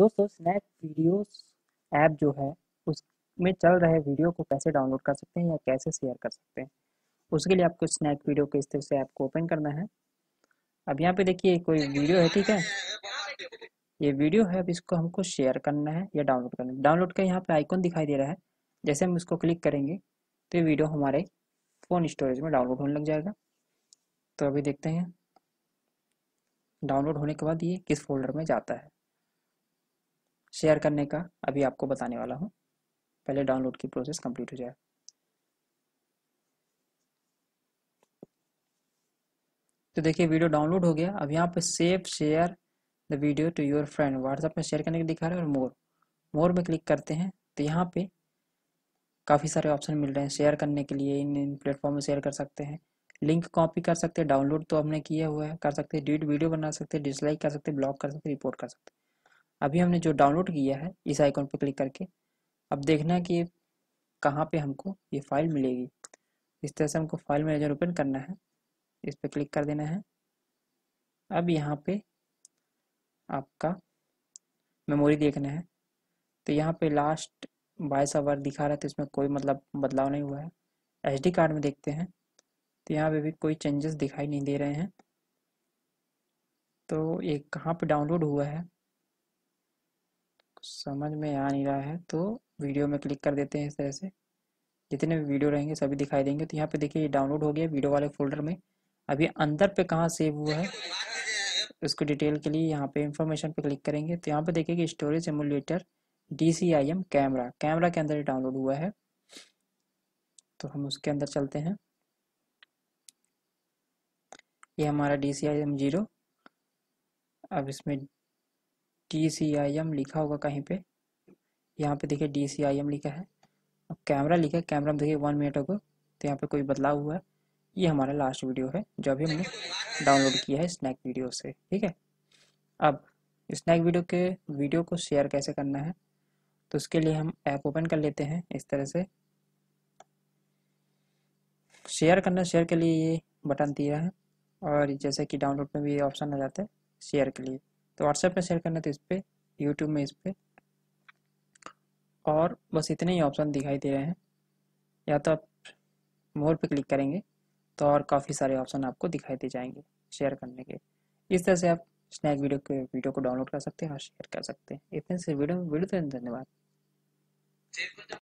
दोस्तों snap videos app जो है उसमें चल रहे वीडियो को कैसे डाउनलोड कर सकते हैं या कैसे शेयर कर सकते हैं उसके लिए आपको स्नैक वीडियो के इस तरह से ऐप को ओपन करना है अब यहाँ पे देखिए कोई वीडियो है ठीक है ये वीडियो है अब इसको हमको शेयर करना है या डाउनलोड करना है डाउनलोड का यहाँ पे आइकॉन दिखाई दे रहा है जैसे हम इसको क्लिक करेंगे तो ये वीडियो हमारे फ़ोन स्टोरेज में डाउनलोड होने लग जाएगा तो अभी देखते हैं डाउनलोड होने के बाद ये किस फोल्डर में जाता है शेयर करने का अभी आपको बताने वाला हूँ पहले डाउनलोड की प्रोसेस कंप्लीट हो जाए तो देखिए वीडियो डाउनलोड हो गया अब यहाँ पे save share the video to your friend WhatsApp में शेयर करने के दिखा रहे हैं और मोर मोर में क्लिक करते हैं तो यहाँ पे काफ़ी सारे ऑप्शन मिल रहे हैं शेयर करने के लिए इन इन प्लेटफॉर्म में शेयर कर सकते हैं लिंक कॉपी कर सकते हैं डाउनलोड तो हमने किया हुआ है कर सकते हैं डिट वीडियो बना सकते हैं डिसलाइक कर सकते हैं ब्लॉक कर सकते हैं रिपोर्ट कर सकते अभी हमने जो डाउनलोड किया है इस आइकॉन पर क्लिक करके अब देखना है कि कहाँ पे हमको ये फाइल मिलेगी इस तरह से हमको फाइल मैनेजर ओपन करना है इस पर क्लिक कर देना है अब यहाँ पे आपका मेमोरी देखना है तो यहाँ पे लास्ट बाईस आवर दिखा रहा है तो इसमें कोई मतलब बदलाव नहीं हुआ है एच कार्ड में देखते हैं तो यहाँ पे भी कोई चेंजेस दिखाई नहीं दे रहे हैं तो ये कहाँ पे डाउनलोड हुआ है समझ में आ नहीं रहा है तो वीडियो में क्लिक कर देते हैं इस तरह से जितने भी वीडियो रहेंगे सभी दिखाई देंगे तो यहाँ पे देखिए ये डाउनलोड हो गया वीडियो वाले फोल्डर में अभी अंदर पे कहाँ सेव हुआ है उसको डिटेल के लिए यहाँ पे इंफॉर्मेशन पे क्लिक करेंगे तो यहाँ पे देखिए कि storage emulator D C I M camera camera के अंदर डाउनलोड हुआ है तो हम उसके अंदर चलते हैं ये हमारा D C I M zero अब इसमें डी सी आई एम लिखा होगा कहीं पे यहाँ पे देखिए डी सी आई एम लिखा है अब कैमरा लिखा है कैमरा में देखिए वन मिनट हो तो यहाँ पे कोई बदलाव हुआ है ये हमारा लास्ट वीडियो है जो अभी हमने डाउनलोड किया है स्नैक वीडियो से ठीक है अब स्नैक वीडियो के वीडियो को शेयर कैसे करना है तो उसके लिए हम ऐप ओपन कर लेते हैं इस तरह से शेयर करना शेयर के लिए ये बटन दिया है और जैसे कि डाउनलोड में भी ऑप्शन आ जाता है शेयर के लिए तो व्हाट्सएप में शेयर करना तो इस पर यूट्यूब में इस पर और बस इतने ही ऑप्शन दिखाई दे रहे हैं या तो आप मोर पे क्लिक करेंगे तो और काफ़ी सारे ऑप्शन आपको दिखाई दे जाएंगे शेयर करने के इस तरह से आप स्नैक वीडियो के वीडियो को डाउनलोड कर सकते हैं और शेयर कर सकते हैं इतने से वीडियो वीडियो धन्यवाद